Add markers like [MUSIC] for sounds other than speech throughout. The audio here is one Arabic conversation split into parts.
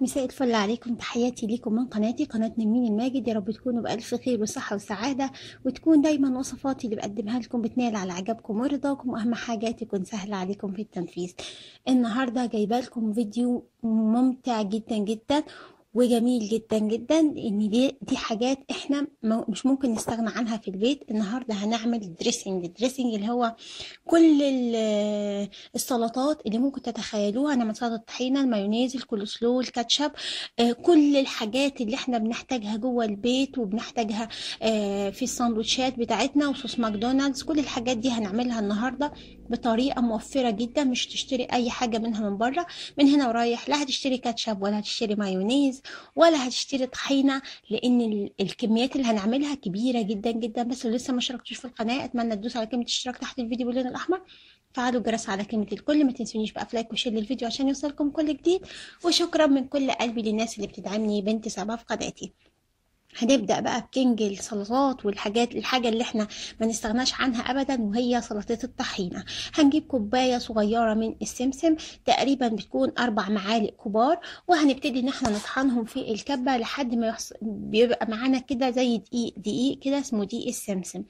مساء الفل عليكم تحياتي ليكم من قناتي قناة نمين الماجد يا رب تكونوا بألف خير وصحة وسعادة وتكون دايما وصفاتي اللي بقدمها لكم بتنال على عجبكم ورضاكم وأهم حاجة تكون سهلة عليكم في التنفيذ النهاردة جايبالكم فيديو ممتع جدا جدا وجميل جدا جدا ان دي, دي حاجات احنا مش ممكن نستغنى عنها في البيت النهارده هنعمل دريسنج الدريسنج اللي هو كل السلطات اللي ممكن تتخيلوها انا سلطه الطحينه المايونيز الكولسلو الكاتشب آه، كل الحاجات اللي احنا بنحتاجها جوه البيت وبنحتاجها آه، في الساندوتشات بتاعتنا وصوص ماكدونالدز كل الحاجات دي هنعملها النهارده بطريقه موفره جدا مش تشتري اي حاجه منها من بره من هنا ورايح لا هتشتري كاتشب ولا هتشتري مايونيز ولا هتشتري طحينه لان الكميات اللي هنعملها كبيره جدا جدا بس لو لسه ما اشتركتوش في القناه اتمنى تدوس على كلمه الاشتراك تحت الفيديو باللون الاحمر فعلوا الجرس على كلمه الكل ما تنسونيش بقى في لايك وشير للفيديو عشان يوصلكم كل جديد وشكرا من كل قلبي للناس اللي بتدعمني بنت سبا في قناتي هنبدأ بقى بكنج السلطات والحاجات الحاجة اللي احنا ما نستغناش عنها أبدا وهي سلطة الطحينة هنجيب كوباية صغيرة من السمسم تقريبا بتكون أربع معالق كبار وهنبتدي ان احنا نطحنهم في الكبة لحد ما يحص... بيبقى معانا كده زي دقيق دقيق كده اسمه دقيق السمسم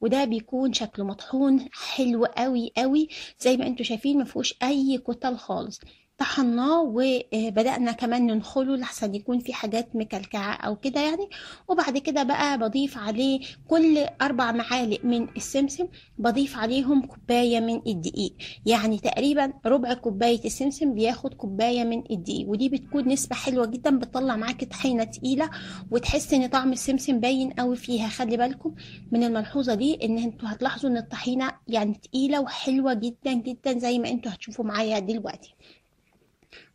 وده بيكون شكله مطحون حلو قوي قوي زي ما انتوا شايفين مفهوش اي كتل خالص طحناه آه، وبدأنا كمان ننخله لحسن يكون في حاجات مكلكعة أو كده يعني وبعد كده بقى بضيف عليه كل أربع معالق من السمسم بضيف عليهم كوباية من الدقيق يعني تقريبا ربع كوباية السمسم بياخد كوباية من الدقيق ودي بتكون نسبة حلوة جدا بتطلع معاك طحينة تقيلة وتحس إن طعم السمسم باين قوي فيها خلي بالكم من الملحوظة دي إن انتوا هتلاحظوا إن الطحينة يعني تقيلة وحلوة جدا جدا زي ما انتوا هتشوفوا معايا دلوقتي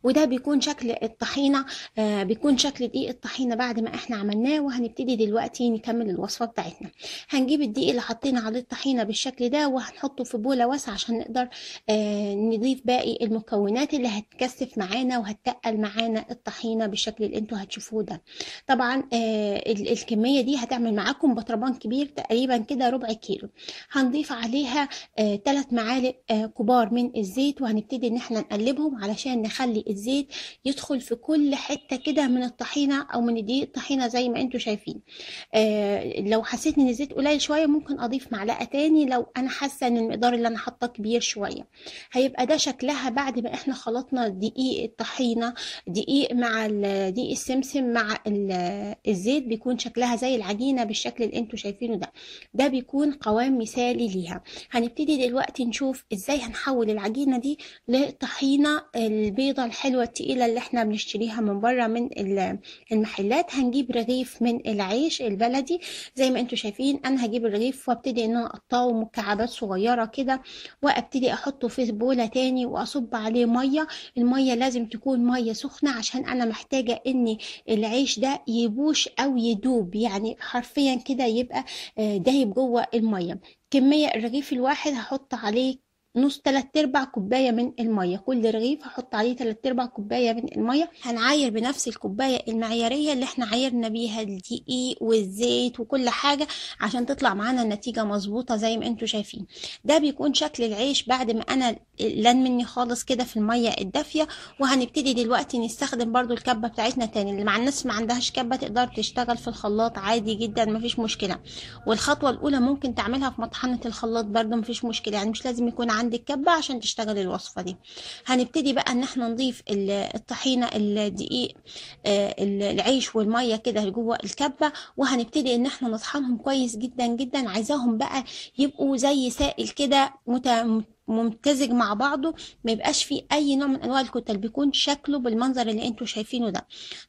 وده بيكون شكل الطحينة آه، بيكون شكل دقيق الطحينة بعد ما احنا عملناه وهنبتدي دلوقتي نكمل الوصفة بتاعتنا هنجيب الدقيق اللي حطينا عليه الطحينة بالشكل ده وهنحطه في بولة واسعة عشان نقدر آه، نضيف باقي المكونات اللي هتكثف معانا وهتتقل معانا الطحينة بالشكل اللي انتوا هتشوفوه ده طبعا آه، الكمية دي هتعمل معاكم بطربان كبير تقريبا كده ربع كيلو هنضيف عليها ثلاث معالق كبار من الزيت وهنبتدي ان احنا نقلبهم علشان نخلي نخلي الزيت يدخل في كل حته كده من الطحينه او من دي الطحينه زي ما انتم شايفين آه لو حسيت ان الزيت قليل شويه ممكن اضيف معلقه تاني لو انا حاسه ان المقدار اللي انا حاطاه كبير شويه هيبقى ده شكلها بعد ما احنا خلطنا دقيق الطحينه دقيق مع دقيق السمسم مع الزيت بيكون شكلها زي العجينه بالشكل اللي انتم شايفينه ده ده بيكون قوام مثالي ليها هنبتدي دلوقتي نشوف ازاي هنحول العجينه دي لطحينه البيضه البيضة الحلوة التقيلة اللي احنا بنشتريها من بره من المحلات هنجيب رغيف من العيش البلدي زي ما انتوا شايفين انا هجيب الرغيف وابتدي ان انا اقطعه مكعبات صغيرة كده وابتدي احطه في بولة تاني واصب عليه مية المية لازم تكون مية سخنة عشان انا محتاجة ان العيش ده يبوش او يدوب يعني حرفيا كده يبقى آه، دايب جوه المية كمية الرغيف الواحد هحط عليه نص تلات ارباع كوباية من المية كل رغيف هحط عليه تلات ارباع كوباية من المية هنعاير بنفس الكوباية المعيارية اللي احنا عايرنا بيها الدقيق والزيت وكل حاجة عشان تطلع معانا النتيجة مظبوطة زي ما انتوا شايفين ده بيكون شكل العيش بعد ما انا لن مني خالص كده في المية الدافية وهنبتدي دلوقتي نستخدم برضو الكبة بتاعتنا تاني اللي مع الناس ما عندهاش كبة تقدر تشتغل في الخلاط عادي جدا مفيش مشكلة والخطوة الاولى ممكن تعملها في مطحنة الخلاط برضو مفيش مشكلة يعني مش لازم يكون عند الكبة عشان تشتغل الوصفة دي هنبتدي بقى ان احنا نضيف الطحينة الدقيق آه، العيش والمية كده جوه الكبة وهنبتدي ان احنا نطحنهم كويس جدا جدا عايزاهم بقى يبقوا زي سائل كده مت... ممتزج مع بعضه ما يبقاش فيه اي نوع من انواع الكتل بيكون شكله بالمنظر اللي انتم شايفينه ده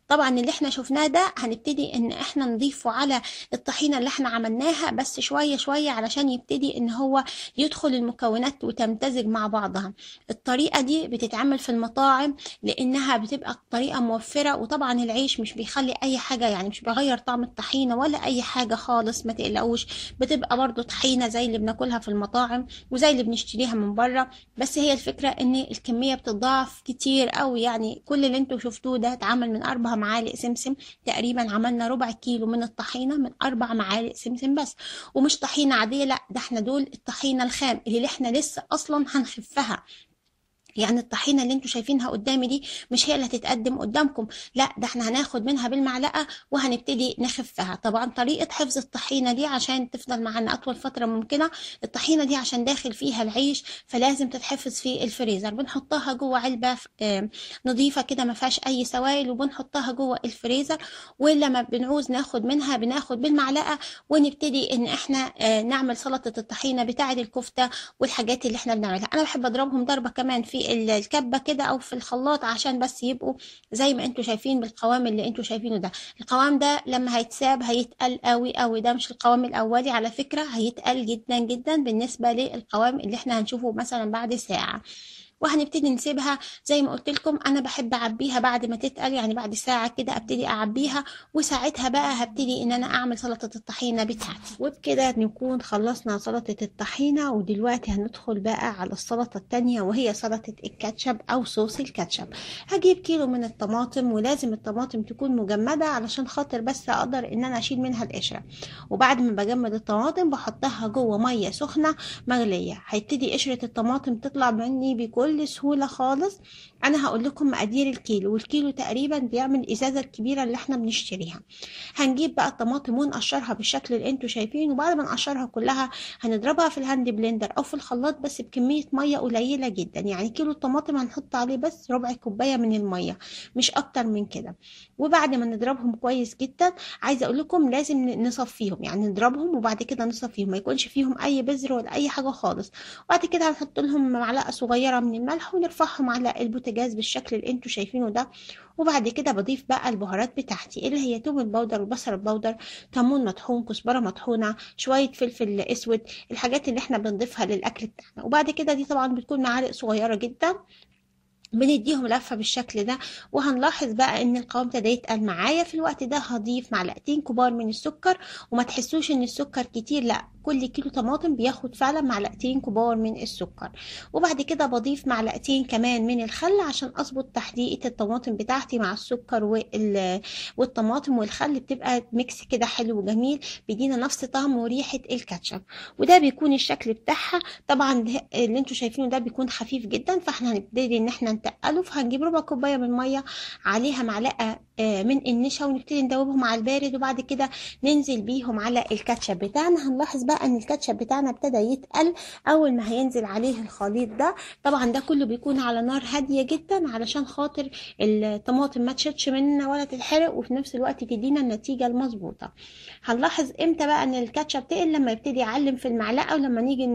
طبعا اللي احنا شفناه ده هنبتدي ان احنا نضيفه على الطحينه اللي احنا عملناها بس شويه شويه علشان يبتدي ان هو يدخل المكونات وتمتزج مع بعضها الطريقه دي بتتعمل في المطاعم لانها بتبقى طريقه موفره وطبعا العيش مش بيخلي اي حاجه يعني مش بيغير طعم الطحينه ولا اي حاجه خالص ما تقلقوش بتبقى برضو طحينه زي اللي بناكلها في المطاعم وزي اللي بنشتريها من بره بس هي الفكره ان الكميه بتضاعف كتير قوي يعني كل اللي انتوا شفتوه ده اتعمل من اربع معالق سمسم تقريبا عملنا ربع كيلو من الطحينه من اربع معالق سمسم بس ومش طحينه عاديه لا ده احنا دول الطحينه الخام اللي احنا لسه اصلا هنخفها يعني الطحينة اللي انتوا شايفينها قدامي دي مش هي اللي هتتقدم قدامكم لا ده احنا هناخد منها بالمعلقة وهنبتدي نخفها طبعا طريقة حفظ الطحينة دي عشان تفضل معانا اطول فترة ممكنة الطحينة دي عشان داخل فيها العيش فلازم تتحفظ في الفريزر بنحطها جوه علبة نظيفة كده ما فيهاش اي سوائل وبنحطها جوه الفريزر ولما بنعوز ناخد منها بناخد بالمعلقة ونبتدي ان احنا آه، نعمل سلطة الطحينة بتاعة الكفتة والحاجات اللي احنا بنعملها انا بحب اضربهم ضربة كمان في في الكبه كده او في الخلاط عشان بس يبقوا زي ما انتوا شايفين بالقوام اللي انتوا شايفينه ده القوام ده لما هيتساب هيتقل قوي قوي ده مش القوام الاولي على فكره هيتقل جدا جدا بالنسبه للقوام اللي احنا هنشوفه مثلا بعد ساعه وهنبتدي نسيبها زي ما قلت لكم انا بحب اعبيها بعد ما تتقل يعني بعد ساعه كده ابتدي اعبيها وساعتها بقى هبتدي ان انا اعمل سلطه الطحينه بتاعتي وبكده نكون خلصنا سلطه الطحينه ودلوقتي هندخل بقى على السلطه الثانيه وهي سلطه الكاتشب او صوص الكاتشب هجيب كيلو من الطماطم ولازم الطماطم تكون مجمده علشان خاطر بس اقدر ان انا اشيل منها القشره وبعد ما بجمد الطماطم بحطها جوه ميه سخنه مغليه هيبتدي قشره الطماطم تطلع مني بكل بكل سهولة خالص أنا هقول لكم مقادير الكيلو والكيلو تقريبا بيعمل الإزازة الكبيرة اللي احنا بنشتريها هنجيب بقى الطماطم ونقشرها بالشكل اللي انتوا شايفينه وبعد ما نقشرها كلها هنضربها في الهاند بلندر أو في الخلاط بس بكمية مية قليلة جدا يعني كيلو الطماطم هنحط عليه بس ربع كوباية من المية مش أكتر من كده وبعد ما نضربهم كويس جدا عايزة أقول لكم لازم نصفيهم يعني نضربهم وبعد كده نصفيهم ما يكونش فيهم أي بذر ولا أي حاجة خالص وبعد كده هنحط لهم معلقة صغيرة من الملح ونرفعهم على البوتاجاز بالشكل اللي انتوا شايفينه ده وبعد كده بضيف بقى البهارات بتاعتي اللي هي توم البودر والبصل البودر كمون مطحون كزبره مطحونه شويه فلفل اسود الحاجات اللي احنا بنضيفها للاكل بتاعنا وبعد كده دي طبعا بتكون معالق صغيره جدا بنديهم لفة بالشكل ده وهنلاحظ بقى ان القوام ده يتقل معايا في الوقت ده هضيف معلقتين كبار من السكر وما تحسوش ان السكر كتير لا كل كيلو طماطم بياخد فعلا معلقتين كبار من السكر وبعد كده بضيف معلقتين كمان من الخل عشان اظبط تحديقة الطماطم بتاعتي مع السكر والطماطم والخل بتبقى ميكس كده حلو وجميل بيدينا نفس طعم وريحة الكاتشب وده بيكون الشكل بتاعها طبعا اللي انتوا شايفينه ده بيكون خفيف جدا فاحنا هنبتدي ان احنا هتقله فهنجيب ربع كوبايه من ميه عليها معلقه آه، من النشا ونبتدي ندوبهم على البارد وبعد كده ننزل بيهم على الكاتشب بتاعنا هنلاحظ بقى ان الكاتشب بتاعنا ابتدى يتقل اول ما هينزل عليه الخليط ده طبعا ده كله بيكون على نار هاديه جدا علشان خاطر الطماطم ما تشدش مننا ولا تتحرق وفي نفس الوقت تدينا النتيجه المظبوطه هنلاحظ امتى بقى ان الكاتشب تقل لما يبتدي يعلم في المعلقه ولما نيجي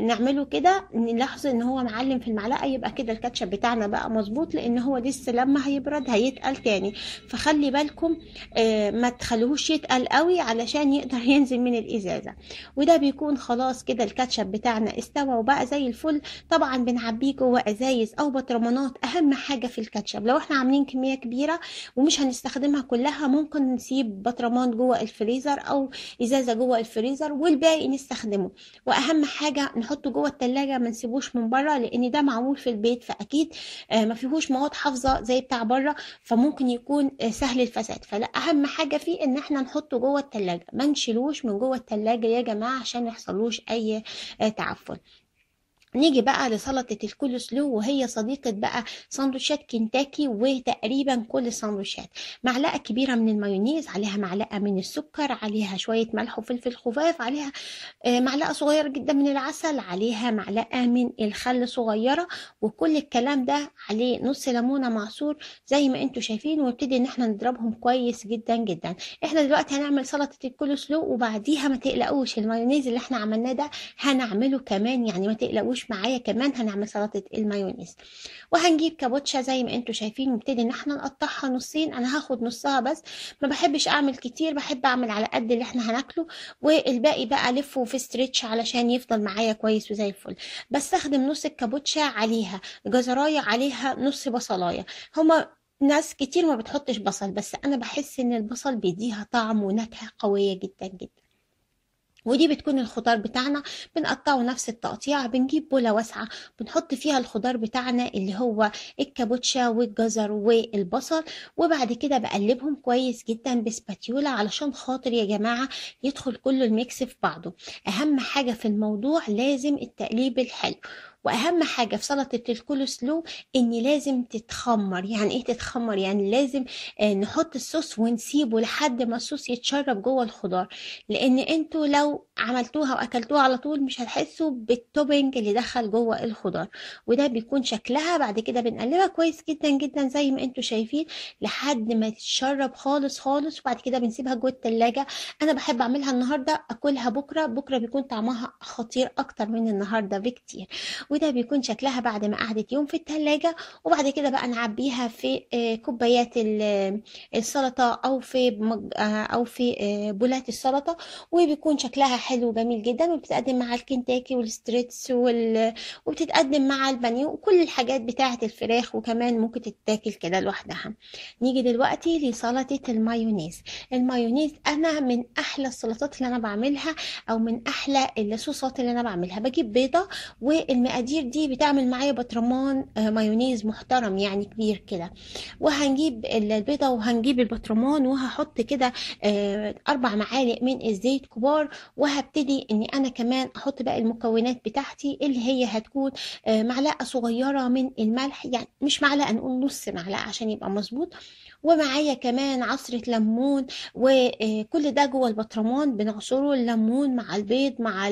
نعمله كده نلاحظ ان هو معلم في المعلقه يبقى كده الكاتشب بتاعنا بقى مظبوط لان هو لسه لما هيبرد هيتقل تاني فخلي بالكم آه، ما تخلوهوش يتقل قوي علشان يقدر [LAUGHS] ينزل من الازازه وده بيكون خلاص كده الكاتشب بتاعنا استوى وبقى زي الفل طبعا بنعبيه جوه ازايز او بطرمانات اهم حاجه في الكاتشب لو احنا عاملين كميه كبيره ومش هنستخدمها كلها ممكن نسيب بطرمان جوه الفريزر او ازازه جوه الفريزر والباقي نستخدمه واهم حاجه نحطه جوه التلاجة ما نسيبوش من بره لان ده معمول في البيت فاكيد آه، ما فيهوش مواد حافظه زي بتاع بره فممكن يكون يكون سهل الفساد فلا اهم حاجه فيه ان احنا نحطه جوه التلاجة ما نشيلوش من جوه التلاجة يا جماعه عشان ما يحصلوش اي آه، تعفن نيجي بقى لسلطة الكل سلو وهي صديقة بقى سندوتشات كنتاكي وتقريبا كل السندوتشات معلقة كبيرة من المايونيز عليها معلقة من السكر عليها شوية ملح وفلفل خفاف عليها آه، معلقة صغيرة جدا من العسل عليها معلقة من الخل صغيرة وكل الكلام ده عليه نص ليمونة معصور زي ما انتوا شايفين وابتدي ان احنا نضربهم كويس جدا جدا احنا دلوقتي هنعمل سلطة الكل سلو وبعديها ما تقلقوش المايونيز اللي احنا عملناه ده هنعمله كمان يعني ما تقلقوش مش معايا كمان هنعمل سلطة المايونيز وهنجيب كابوتشا زي ما انتم شايفين نبتدي ان احنا نقطعها نصين انا هاخد نصها بس ما بحبش اعمل كتير بحب اعمل على قد اللي احنا هناكله والباقي بقى الفه في ستريتش علشان يفضل معايا كويس وزي الفل بستخدم نص الكابوتشا عليها جزرايه عليها نص بصلايه هما ناس كتير ما بتحطش بصل بس انا بحس ان البصل بيديها طعم ونكهه قويه جدا جدا ودي بتكون الخضار بتاعنا بنقطعه نفس التقطيع بنجيب بولة واسعة بنحط فيها الخضار بتاعنا اللي هو الكابوتشا والجزر والبصل وبعد كده بقلبهم كويس جدا بسباتيولا علشان خاطر يا جماعة يدخل كل الميكس في بعضه أهم حاجة في الموضوع لازم التقليب الحلو واهم حاجه في سلطه الكولسلو ان لازم تتخمر يعني ايه تتخمر يعني لازم آه، نحط الصوص ونسيبه لحد ما الصوص يتشرب جوه الخضار لان انتوا لو عملتوها واكلتوها على طول مش هتحسوا بالتوبنج اللي دخل جوه الخضار وده بيكون شكلها بعد كده بنقلبها كويس جدا جدا زي ما انتم شايفين لحد ما تتشرب خالص خالص وبعد كده بنسيبها جوه التلاجة انا بحب اعملها النهارده اكلها بكره بكره بيكون طعمها خطير اكتر من النهارده بكتير وده بيكون شكلها بعد ما قعدت يوم في التلاجة وبعد كده بقى نعبيها في آه، كوبايات آه، السلطه او في آه، او في بولات السلطه وبيكون شكلها حلو حلو وجميل جدا وبتتقدم مع الكنتاكي والستريتس وال... وبتتقدم مع البانيو وكل الحاجات بتاعة الفراخ وكمان ممكن تتاكل كده لوحدها نيجي دلوقتي لسلطة المايونيز المايونيز أنا من أحلى السلطات اللي أنا بعملها أو من أحلى الصوصات اللي أنا بعملها بجيب بيضة والمقادير دي بتعمل معايا بطرمان آه، مايونيز محترم يعني كبير كده وهنجيب البيضة وهنجيب البطرمان وهحط كده آه، أربع معالق من الزيت كبار وه وهبتدي ان انا كمان احط بقى المكونات بتاعتي اللي هي هتكون آه، معلقه صغيره من الملح يعني مش معلقه نقول نص معلقه عشان يبقى مظبوط ومعايا كمان عصره ليمون وكل آه، ده جوه البطرمان بنعصره الليمون مع البيض مع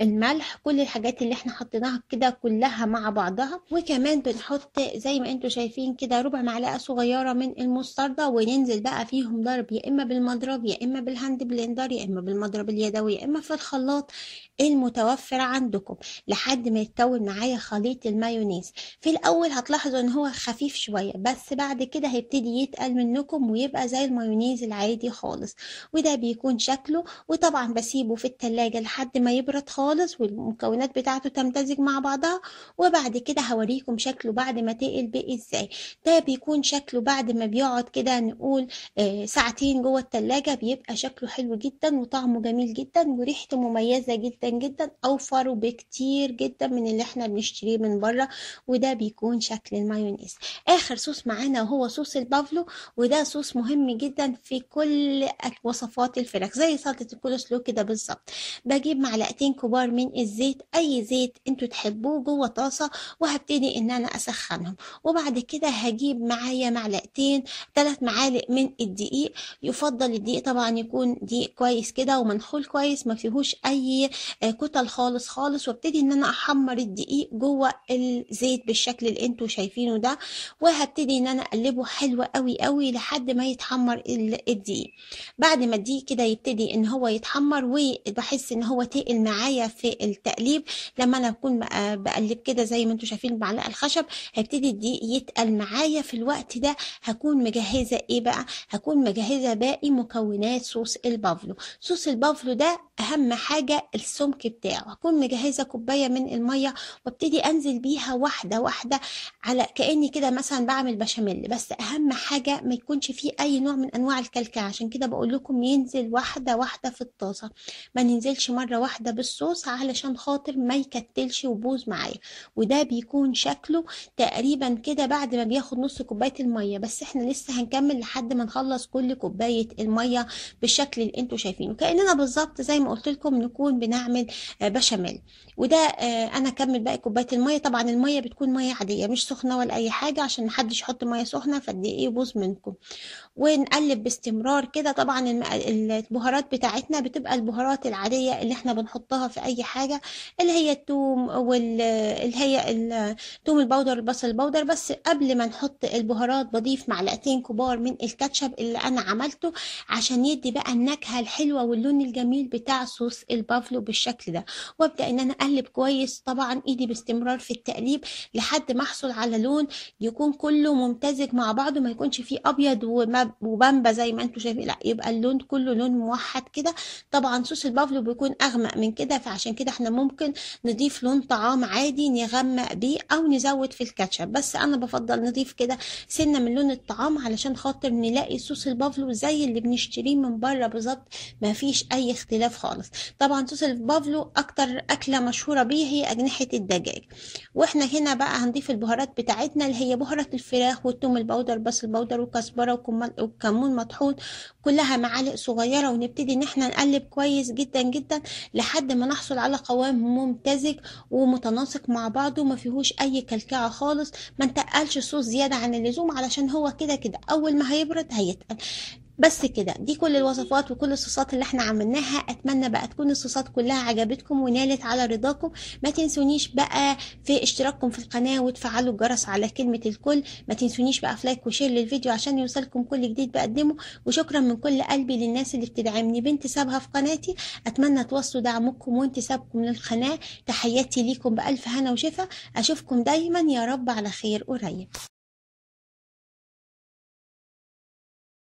الملح كل الحاجات اللي احنا حطيناها كده كلها مع بعضها وكمان بنحط زي ما انتم شايفين كده ربع معلقه صغيره من المستردة وننزل بقى فيهم ضرب يا اما بالمضرب يا اما بالهاند بلندر يا اما بالمضرب اليدوي يا اما في الخلاط المتوفر عندكم لحد ما يتكون معايا خليط المايونيز في الاول هتلاحظوا ان هو خفيف شويه بس بعد كده هيبتدي يتقل منكم ويبقى زي المايونيز العادي خالص وده بيكون شكله وطبعا بسيبه في التلاجة لحد ما يبرد خالص والمكونات بتاعته تمتزج مع بعضها وبعد كده هوريكم شكله بعد ما تقل بقى ازاي ده بيكون شكله بعد ما بيقعد كده نقول آه، ساعتين جوه التلاجة بيبقى شكله حلو جدا وطعمه جميل جدا وريحته مميزة جدا جدا اوفر وبكتير جدا من اللي احنا بنشتريه من بره وده بيكون شكل المايونيز اخر صوص معانا هو صوص البافلو وده صوص مهم جدا في كل وصفات الفراخ زي سلطه الكولسلو كده بالظبط بجيب معلقتين كبار من الزيت اي زيت انتوا تحبوه جوه طاسه وهبتدي ان انا اسخنهم وبعد كده هجيب معايا معلقتين ثلاث معالق من الدقيق يفضل الدقيق طبعا يكون دقيق كويس كده ومنخول كويس ما فيهوش اي آه، كتل خالص خالص وابتدي ان انا احمر الدقيق جوه الزيت بالشكل اللي انتوا شايفينه ده وهبتدي ان انا اقلبه حلو قوي قوي لحد ما يتحمر الدقيق بعد ما الدقيق كده يبتدي ان هو يتحمر وبحس ان هو تقل معايا في التقليب لما انا بكون بقلب كده زي ما انتوا شايفين بمعلقه الخشب هيبتدي الدقيق يتقل معايا في الوقت ده هكون مجهزه ايه بقى هكون مجهزه باقي مكونات صوص البافلو صوص البافلو ده اهم حاجه السم السمك بتاعه هكون مجهزه كوبايه من الميه وابتدي انزل بيها واحده واحده على كاني كده مثلا بعمل بشاميل بس اهم حاجه ما يكونش فيه اي نوع من انواع الكلكعه عشان كده بقول لكم ينزل واحده واحده في الطاسه ما ننزلش مره واحده بالصوص علشان خاطر ما يكتلش وبوظ معايا وده بيكون شكله تقريبا كده بعد ما بياخد نص كوبايه الميه بس احنا لسه هنكمل لحد ما نخلص كل كوبايه الميه بالشكل اللي انتوا شايفينه كاننا بالظبط زي ما قلت لكم نكون بنعمل اعمل آه، بشاميل وده آه، انا اكمل باقي كوبايه الميه طبعا الميه بتكون ميه عاديه مش سخنه ولا اي حاجه عشان محدش يحط ميه سخنه ايه بوز منكم ونقلب باستمرار كده طبعا البهارات بتاعتنا بتبقى البهارات العاديه اللي احنا بنحطها في اي حاجه اللي هي التوم واللي هي التوم البودر البصل البودر بس قبل ما نحط البهارات بضيف معلقتين كبار من الكاتشب اللي انا عملته عشان يدي بقى النكهه الحلوه واللون الجميل بتاع صوص البافلو بالشكل بالشكل ده وابدا ان انا اقلب كويس طبعا ايدي باستمرار في التقليب لحد ما احصل على لون يكون كله ممتزج مع بعضه ما يكونش فيه ابيض وبامبا زي ما انتم شايفين لا يبقى اللون كله لون موحد كده طبعا صوص البافلو بيكون اغمق من كده فعشان كده احنا ممكن نضيف لون طعام عادي نغمق بيه او نزود في الكاتشب بس انا بفضل نضيف كده سنه من لون الطعام علشان خاطر نلاقي صوص البافلو زي اللي بنشتريه من بره بالظبط ما فيش اي اختلاف خالص طبعا صوص بافلو اكتر اكله مشهوره بيه هي اجنحه الدجاج واحنا هنا بقى هنضيف البهارات بتاعتنا اللي هي بهارات الفراخ والثوم البودر بس البودر والكزبره وكمون مطحون كلها معالق صغيره ونبتدي ان احنا نقلب كويس جدا جدا لحد ما نحصل على قوام ممتزج ومتناسق مع بعضه ما فيهوش اي كلكعه خالص ما نتقلش الصوص زياده عن اللزوم علشان هو كده كده اول ما هيبرد هيتقل بس كده دي كل الوصفات وكل الصوصات اللي احنا عملناها اتمنى بقى تكون الصوصات كلها عجبتكم ونالت على رضاكم ما تنسونيش بقى في اشتراككم في القناه وتفعلوا الجرس على كلمه الكل ما تنسونيش بقى في لايك وشير للفيديو عشان يوصلكم كل جديد بقدمه وشكرا من كل قلبي للناس اللي بتدعمني بانتسابها في قناتي اتمنى توصلوا دعمكم وانتسابكم للقناه تحياتي ليكم بالف هنا وشفا اشوفكم دايما يا رب على خير قريب